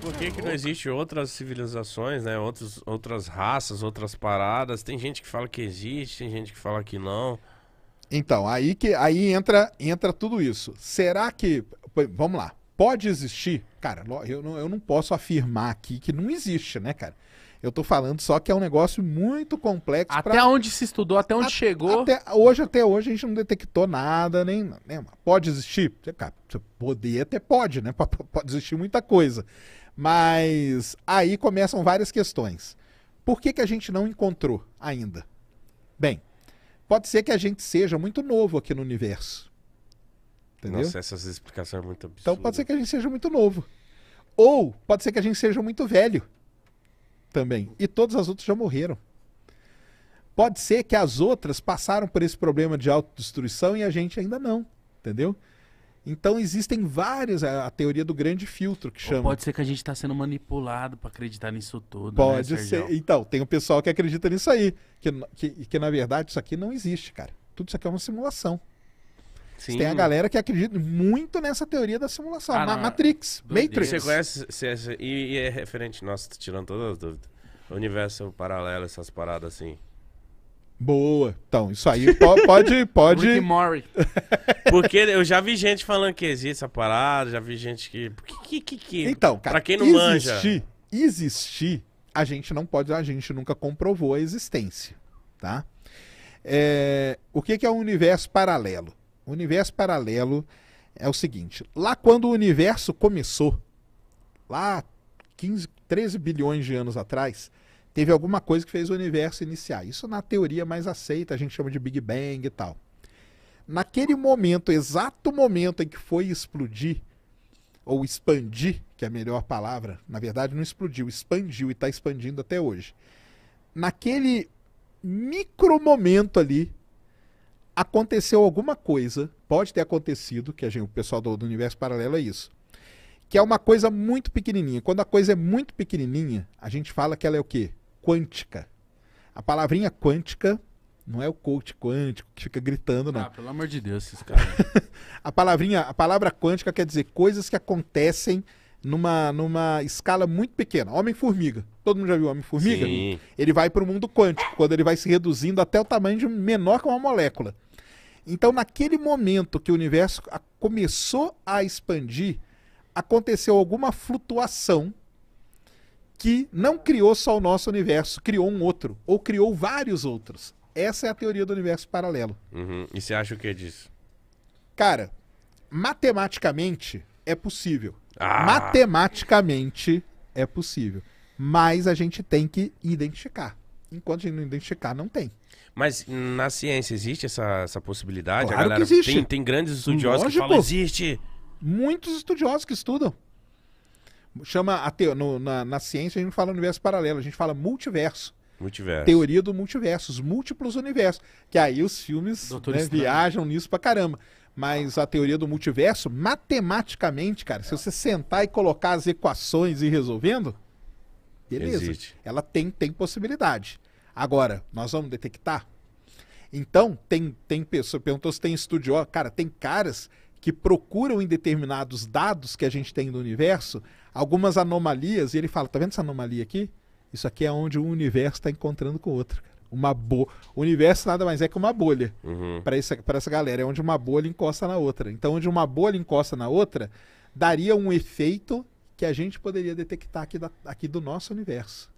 por que, que é não existe outras civilizações, né? Outros, outras raças, outras paradas? Tem gente que fala que existe, tem gente que fala que não. Então, aí que aí entra, entra tudo isso. Será que. Vamos lá. Pode existir? Cara, eu não, eu não posso afirmar aqui que não existe, né, cara? Eu tô falando só que é um negócio muito complexo. Até pra... onde se estudou, até onde a, chegou. Até hoje, até hoje, a gente não detectou nada, nem. nem pode existir? Cara, poder até pode, né? Pode existir muita coisa. Mas aí começam várias questões. Por que, que a gente não encontrou ainda? Bem, pode ser que a gente seja muito novo aqui no universo. Entendeu? Nossa, essas explicações são é muito absurdas. Então pode ser que a gente seja muito novo. Ou pode ser que a gente seja muito velho também. E todas as outras já morreram. Pode ser que as outras passaram por esse problema de autodestruição e a gente ainda não. Entendeu? Então existem várias, a, teoria do grande filtro que chama. Ou pode ser que a gente está sendo manipulado para acreditar nisso tudo. Né, pode né, ser. Então, tem o um pessoal que acredita nisso aí. Que, que, que na verdade isso aqui não existe, cara. Tudo isso aqui é uma simulação. Sim. Tem a galera que acredita muito nessa teoria da simulação. Ah, Ma não. Matrix, é do Matrix. Você conhece, você, e, e, é referente, nossa, tirando todas as dúvidas. Universo paralelo, essas paradas assim. Boa. Então, isso aí pode. pode... Rick Mori. Porque eu já vi gente falando que existe essa parada, já vi gente que. que, que, que... Então, cara, pra quem não existir, manja. Existir, a gente não pode. A gente nunca comprovou a existência. Tá? É, o que, que é o um universo paralelo? O universo paralelo é o seguinte: lá quando o universo começou, lá 15, 13 bilhões de anos atrás teve alguma coisa que fez o universo iniciar. Isso na teoria mais aceita, a gente chama de Big Bang e tal. Naquele momento, exato momento em que foi explodir, ou expandir, que é a melhor palavra, na verdade não explodiu, expandiu e está expandindo até hoje. Naquele micro momento ali, aconteceu alguma coisa, pode ter acontecido, que a gente, o pessoal do, do universo paralelo é isso, que é uma coisa muito pequenininha. Quando a coisa é muito pequenininha, a gente fala que ela é o quê? quântica. A palavrinha quântica não é o coach quântico que fica gritando, não. Ah, pelo amor de Deus, esses caras. a palavrinha, a palavra quântica quer dizer coisas que acontecem numa, numa escala muito pequena. Homem-formiga. Todo mundo já viu Homem-formiga? Ele vai para o mundo quântico, quando ele vai se reduzindo até o tamanho de menor que uma molécula. Então, naquele momento que o universo começou a expandir, aconteceu alguma flutuação que não criou só o nosso universo, criou um outro, ou criou vários outros. Essa é a teoria do universo paralelo. Uhum. E você acha o que disso? Cara, matematicamente é possível. Ah. Matematicamente é possível. Mas a gente tem que identificar. Enquanto a gente não identificar, não tem. Mas na ciência existe essa, essa possibilidade? Claro a galera que existe. Tem, tem grandes estudiosos Lógico, que falam existe. Muitos estudiosos que estudam. Chama a te... no, na, na ciência, a gente não fala universo paralelo, a gente fala multiverso. Multiverso. Teoria do multiverso, os múltiplos universos. Que aí os filmes né, viajam nisso pra caramba. Mas a teoria do multiverso, matematicamente, cara, se você sentar e colocar as equações e ir resolvendo, beleza. Existe. Ela tem, tem possibilidade. Agora, nós vamos detectar? Então, tem, tem pessoa, perguntou se tem estudioso. Cara, tem caras que procuram em determinados dados que a gente tem do universo algumas anomalias, e ele fala: tá vendo essa anomalia aqui? Isso aqui é onde o universo está encontrando com o outro. Uma bo... O universo nada mais é que uma bolha. Uhum. Para essa, essa galera, é onde uma bolha encosta na outra. Então, onde uma bolha encosta na outra, daria um efeito que a gente poderia detectar aqui, da, aqui do nosso universo.